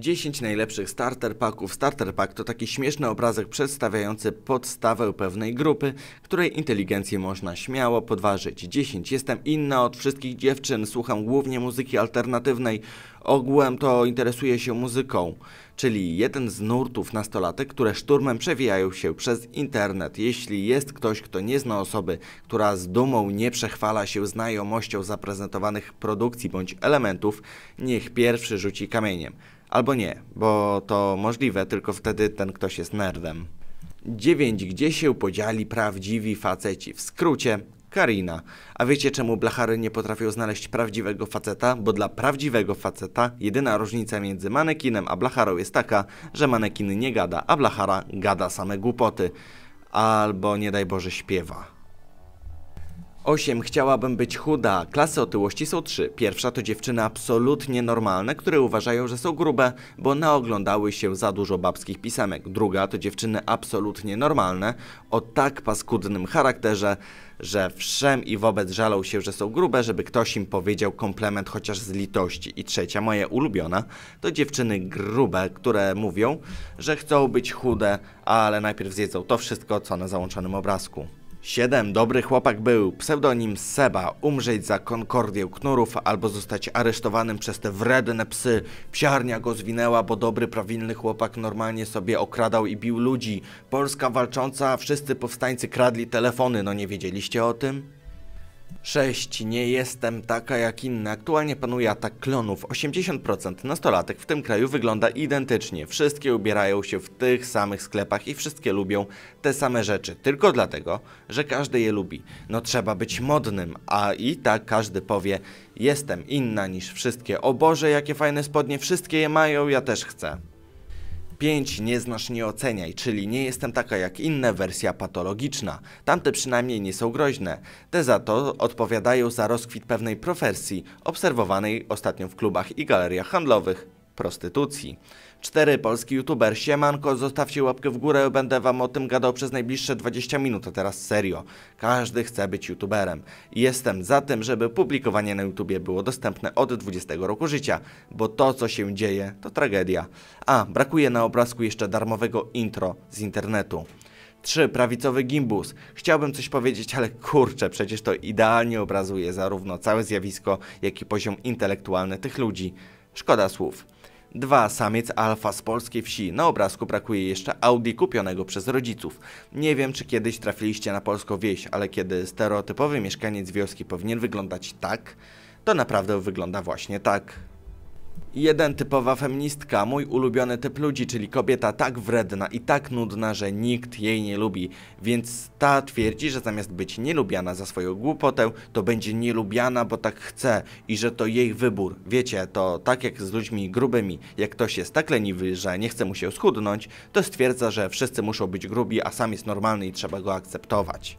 10 najlepszych starter packów. Starter pack to taki śmieszny obrazek przedstawiający podstawę pewnej grupy, której inteligencję można śmiało podważyć. 10. Jestem inna od wszystkich dziewczyn, słucham głównie muzyki alternatywnej, ogółem to interesuje się muzyką, czyli jeden z nurtów nastolatek, które szturmem przewijają się przez internet. Jeśli jest ktoś, kto nie zna osoby, która z dumą nie przechwala się znajomością zaprezentowanych produkcji bądź elementów, niech pierwszy rzuci kamieniem. Albo nie, bo to możliwe, tylko wtedy ten ktoś jest nerdem. 9. Gdzie się podzieli prawdziwi faceci? W skrócie, Karina. A wiecie czemu blachary nie potrafią znaleźć prawdziwego faceta? Bo dla prawdziwego faceta jedyna różnica między manekinem a blacharą jest taka, że manekin nie gada, a blachara gada same głupoty. Albo nie daj Boże śpiewa. 8. Chciałabym być chuda. Klasy otyłości są trzy: Pierwsza to dziewczyny absolutnie normalne, które uważają, że są grube, bo naoglądały się za dużo babskich pisemek. Druga to dziewczyny absolutnie normalne, o tak paskudnym charakterze, że wszem i wobec żalą się, że są grube, żeby ktoś im powiedział komplement chociaż z litości. I trzecia, moja ulubiona, to dziewczyny grube, które mówią, że chcą być chude, ale najpierw zjedzą to wszystko, co na załączonym obrazku. 7. Dobry chłopak był. Pseudonim Seba. Umrzeć za Konkordię Knurów albo zostać aresztowanym przez te wredne psy. Psiarnia go zwinęła, bo dobry, prawilny chłopak normalnie sobie okradał i bił ludzi. Polska walcząca, wszyscy powstańcy kradli telefony. No nie wiedzieliście o tym? 6. Nie jestem taka jak inna. Aktualnie panuje atak klonów. 80% nastolatek w tym kraju wygląda identycznie. Wszystkie ubierają się w tych samych sklepach i wszystkie lubią te same rzeczy. Tylko dlatego, że każdy je lubi. No trzeba być modnym, a i tak każdy powie jestem inna niż wszystkie. O Boże, jakie fajne spodnie, wszystkie je mają, ja też chcę. 5 nie znasz, nie oceniaj, czyli nie jestem taka jak inne wersja patologiczna. Tamte przynajmniej nie są groźne. Te za to odpowiadają za rozkwit pewnej profesji, obserwowanej ostatnio w klubach i galeriach handlowych prostytucji. Cztery polski youtuber, siemanko, zostawcie łapkę w górę, będę wam o tym gadał przez najbliższe 20 minut, a teraz serio. Każdy chce być youtuberem. Jestem za tym, żeby publikowanie na YouTubie było dostępne od 20 roku życia, bo to, co się dzieje, to tragedia. A, brakuje na obrazku jeszcze darmowego intro z internetu. 3. Prawicowy gimbus. Chciałbym coś powiedzieć, ale kurczę, przecież to idealnie obrazuje zarówno całe zjawisko, jak i poziom intelektualny tych ludzi. Szkoda słów. Dwa Samiec alfa z polskiej wsi. Na obrazku brakuje jeszcze Audi kupionego przez rodziców. Nie wiem, czy kiedyś trafiliście na polską wieś, ale kiedy stereotypowy mieszkaniec wioski powinien wyglądać tak, to naprawdę wygląda właśnie tak. Jeden typowa feministka, mój ulubiony typ ludzi, czyli kobieta tak wredna i tak nudna, że nikt jej nie lubi, więc ta twierdzi, że zamiast być nielubiana za swoją głupotę, to będzie nielubiana, bo tak chce i że to jej wybór. Wiecie, to tak jak z ludźmi grubymi, jak ktoś jest tak leniwy, że nie chce mu się schudnąć, to stwierdza, że wszyscy muszą być grubi, a sam jest normalny i trzeba go akceptować.